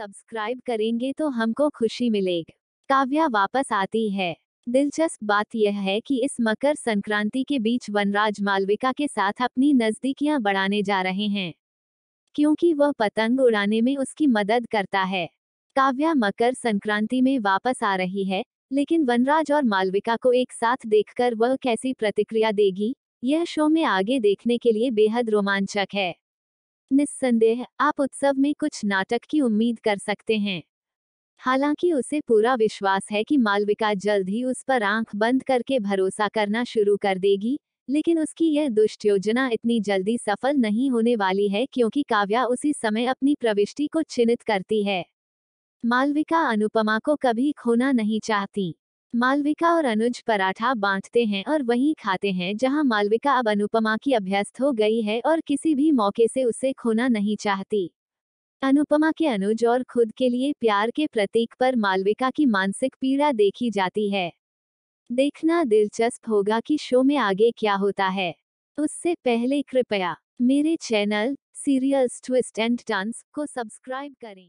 subscribe करेंगे तो हमको खुशी मिलेगी काव्या वापस आती है दिलचस्प बात यह है कि इस मकर संक्रांति के बीच वनराज मालविका के साथ अपनी नजदीकियां बढ़ाने जा रहे हैं क्योंकि वह पतंग उड़ाने में उसकी मदद करता है काव्या मकर संक्रांति में वापस आ रही है लेकिन वनराज और मालविका को एक साथ देखकर वह कैसी प्रतिक्रिया देगी यह शो में आगे देखने के लिए बेहद रोमांचक है निस्संदेह आप उत्सव में कुछ नाटक की उम्मीद कर सकते हैं हालांकि उसे पूरा विश्वास है कि मालविका जल्द ही उस पर आंख बंद करके भरोसा करना शुरू कर देगी लेकिन उसकी यह दुष्ट योजना इतनी जल्दी सफल नहीं होने वाली है क्योंकि काव्या उसी समय अपनी प्रविष्टि को चिन्हित करती है मालविका अनुपमा को कभी खोना नहीं चाहती मालविका और अनुज पराठा बांटते हैं और वहीं खाते हैं जहां मालविका अब अनुपमा की अभ्यस्त हो गई है और किसी भी मौके से उसे खोना नहीं चाहती अनुपमा के अनुज और खुद के लिए प्यार के प्रतीक पर मालविका की मानसिक पीड़ा देखी जाती है देखना दिलचस्प होगा कि शो में आगे क्या होता है उससे पहले कृपया मेरे channel serials twist and dance को सब्सक्राइब करें